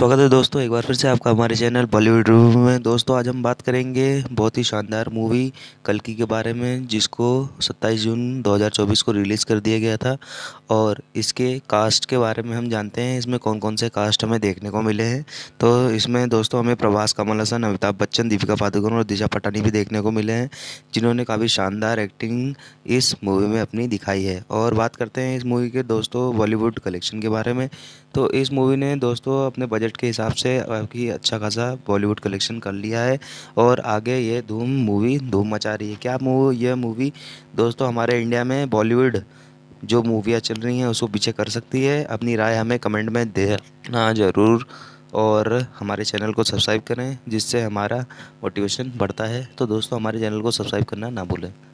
स्वागत है दोस्तों एक बार फिर से आपका हमारे चैनल बॉलीवुड रिव्यू में दोस्तों आज हम बात करेंगे बहुत ही शानदार मूवी कलकी के बारे में जिसको 27 जून 2024 को रिलीज़ कर दिया गया था और इसके कास्ट के बारे में हम जानते हैं इसमें कौन कौन से कास्ट हमें देखने को मिले हैं तो इसमें दोस्तों हमें प्रभास कमल हसन अमिताभ बच्चन दीपिका पादुकोण और दिशा पटानी भी देखने को मिले हैं जिन्होंने काफ़ी शानदार एक्टिंग इस मूवी में अपनी दिखाई है और बात करते हैं इस मूवी के दोस्तों बॉलीवुड कलेक्शन के बारे में तो इस मूवी ने दोस्तों अपने बजट बजट के हिसाब से आपकी अच्छा खासा बॉलीवुड कलेक्शन कर लिया है और आगे ये धूम मूवी धूम मचा रही है क्या मूवी ये मूवी दोस्तों हमारे इंडिया में बॉलीवुड जो मूवियाँ चल रही हैं उसको पीछे कर सकती है अपनी राय हमें कमेंट में देना ज़रूर और हमारे चैनल को सब्सक्राइब करें जिससे हमारा मोटिवेशन बढ़ता है तो दोस्तों हमारे चैनल को सब्सक्राइब करना ना भूलें